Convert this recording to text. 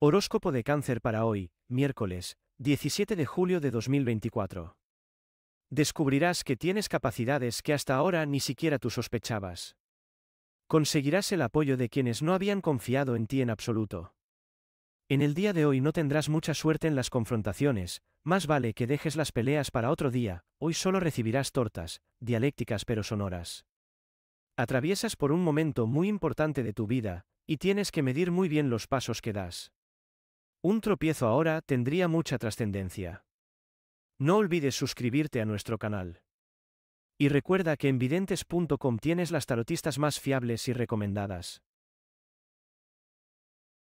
Horóscopo de cáncer para hoy, miércoles, 17 de julio de 2024. Descubrirás que tienes capacidades que hasta ahora ni siquiera tú sospechabas. Conseguirás el apoyo de quienes no habían confiado en ti en absoluto. En el día de hoy no tendrás mucha suerte en las confrontaciones, más vale que dejes las peleas para otro día, hoy solo recibirás tortas, dialécticas pero sonoras. Atraviesas por un momento muy importante de tu vida, y tienes que medir muy bien los pasos que das. Un tropiezo ahora tendría mucha trascendencia. No olvides suscribirte a nuestro canal. Y recuerda que en videntes.com tienes las tarotistas más fiables y recomendadas.